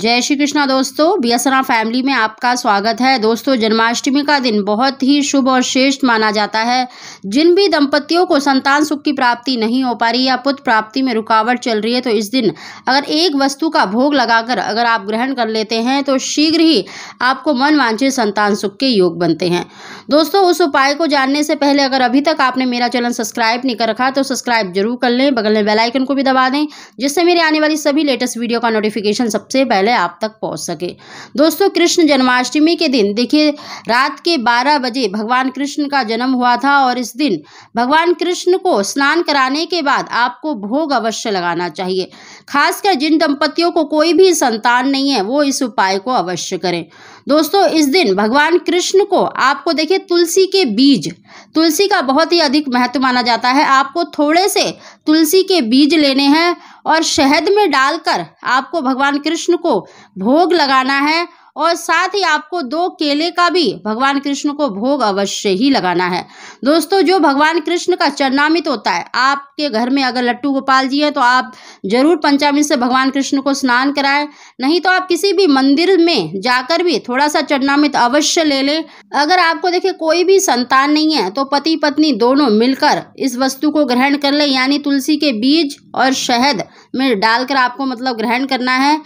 जय श्री कृष्णा दोस्तों बियासना फैमिली में आपका स्वागत है दोस्तों जन्माष्टमी का दिन बहुत ही शुभ और श्रेष्ठ माना जाता है जिन भी दंपतियों को संतान सुख की प्राप्ति नहीं हो पा रही या पुत्र प्राप्ति में रुकावट चल रही है तो इस दिन अगर एक वस्तु का भोग लगाकर अगर आप ग्रहण कर लेते हैं तो शीघ्र ही आपको मन संतान सुख के योग बनते हैं दोस्तों उस उपाय को जानने से पहले अगर अभी तक आपने मेरा चैनल सब्सक्राइब नहीं कर रखा तो सब्सक्राइब जरूर कर लें बगल में बेलाइकन को भी दबा दें जिससे मेरे आने वाली सभी लेटेस्ट वीडियो का नोटिफिकेशन सबसे पहले पहले आप तक पहुंच सके दोस्तों कृष्ण जन्माष्टमी के दिन देखिए रात के 12 बजे भगवान कृष्ण का जन्म हुआ था और इस दिन भगवान कृष्ण को स्नान कराने के बाद आपको भोग अवश्य लगाना चाहिए खासकर जिन दंपतियों को कोई भी संतान नहीं है वो इस उपाय को अवश्य करें दोस्तों इस दिन भगवान कृष्ण को आपको देखिए तुलसी के बीज तुलसी का बहुत ही अधिक महत्व माना जाता है आपको थोड़े से तुलसी के बीज लेने हैं और शहद में डालकर आपको भगवान कृष्ण को भोग लगाना है और साथ ही आपको दो केले का भी भगवान कृष्ण को भोग अवश्य ही लगाना है दोस्तों जो भगवान कृष्ण का चरणामित होता है आपके घर में अगर लट्टू गोपाल जी हैं तो आप जरूर पंचामृत से भगवान कृष्ण को स्नान कराएं नहीं तो आप किसी भी मंदिर में जाकर भी थोड़ा सा चरणामित अवश्य ले लें अगर आपको देखिए कोई भी संतान नहीं है तो पति पत्नी दोनों मिलकर इस वस्तु को ग्रहण कर ले यानी तुलसी के बीज और शहद में डालकर आपको मतलब ग्रहण करना है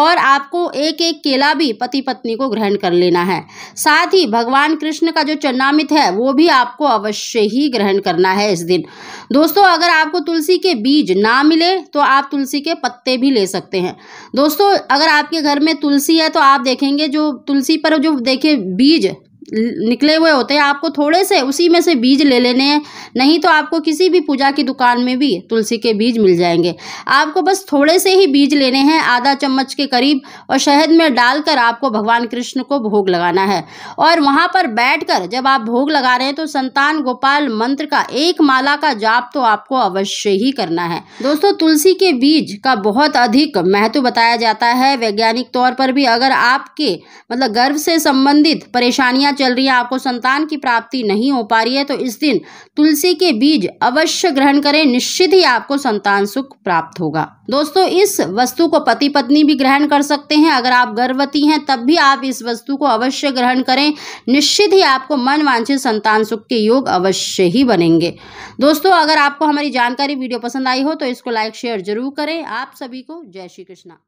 और आपको एक एक केला भी पति पत्नी को ग्रहण कर लेना है साथ ही भगवान कृष्ण का जो चन्नामित है वो भी आपको अवश्य ही ग्रहण करना है इस दिन दोस्तों अगर आपको तुलसी के बीज ना मिले तो आप तुलसी के पत्ते भी ले सकते हैं दोस्तों अगर आपके घर में तुलसी है तो आप देखेंगे जो तुलसी पर जो देखिए बीज निकले हुए होते हैं आपको थोड़े से उसी में से बीज ले लेने हैं नहीं तो आपको किसी भी पूजा की दुकान में भी तुलसी के बीज मिल जाएंगे आपको बस थोड़े से ही बीज लेने हैं आधा चम्मच के करीब और शहद में डालकर आपको भगवान कृष्ण को भोग लगाना है और वहाँ पर कर जब आप भोग लगा रहे हैं तो संतान गोपाल मंत्र का एक माला का जाप तो आपको अवश्य ही करना है दोस्तों तुलसी के बीज का बहुत अधिक महत्व बताया जाता है वैज्ञानिक तौर पर भी अगर आपके मतलब गर्भ से संबंधित परेशानियां चल रही है आपको संतान की प्राप्ति नहीं हो पा रही है तो इस दिन तुलसी के बीज अवश्य ग्रहण करें निश्चित ही आपको संतान सुख प्राप्त होगा दोस्तों इस वस्तु को पति पत्नी भी ग्रहण कर सकते हैं अगर आप गर्भवती हैं तब भी आप इस वस्तु को अवश्य ग्रहण करें निश्चित ही आपको मन वांछित संतान सुख के योग अवश्य ही बनेंगे दोस्तों अगर आपको हमारी जानकारी वीडियो पसंद आई हो तो इसको लाइक शेयर जरूर करें आप सभी को जय श्री कृष्णा